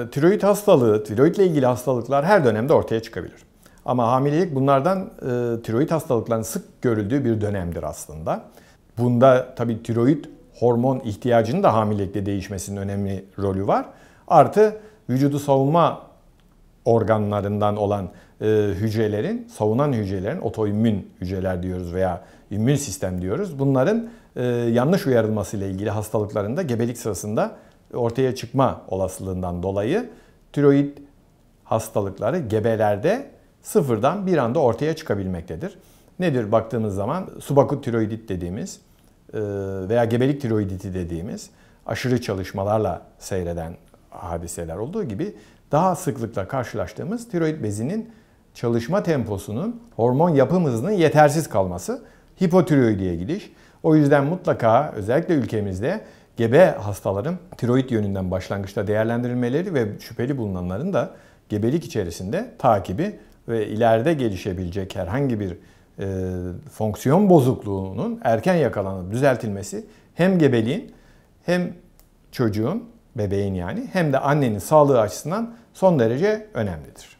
E, tiroid hastalığı, tiroidle ilgili hastalıklar her dönemde ortaya çıkabilir. Ama hamilelik bunlardan e, tiroid hastalıklarının sık görüldüğü bir dönemdir aslında. Bunda tabii tiroid hormon ihtiyacının da hamilelikte değişmesinin önemli rolü var. Artı vücudu savunma organlarından olan e, hücrelerin, savunan hücrelerin, otoimmün hücreler diyoruz veya immün sistem diyoruz. Bunların e, yanlış uyarılmasıyla ilgili hastalıklarında gebelik sırasında ortaya çıkma olasılığından dolayı tiroid hastalıkları gebelerde sıfırdan bir anda ortaya çıkabilmektedir. Nedir baktığımız zaman subakut tiroidit dediğimiz e, veya gebelik tiroiditi dediğimiz aşırı çalışmalarla seyreden hadiseler olduğu gibi daha sıklıkla karşılaştığımız tiroid bezinin çalışma temposunun hormon yapım hızının yetersiz kalması hipotiroidiye gidiş. O yüzden mutlaka özellikle ülkemizde gebe hastaların tiroid yönünden başlangıçta değerlendirilmeleri ve şüpheli bulunanların da gebelik içerisinde takibi ve ileride gelişebilecek herhangi bir e, fonksiyon bozukluğunun erken yakalanıp düzeltilmesi hem gebeliğin hem çocuğun, bebeğin yani hem de annenin sağlığı açısından son derece önemlidir.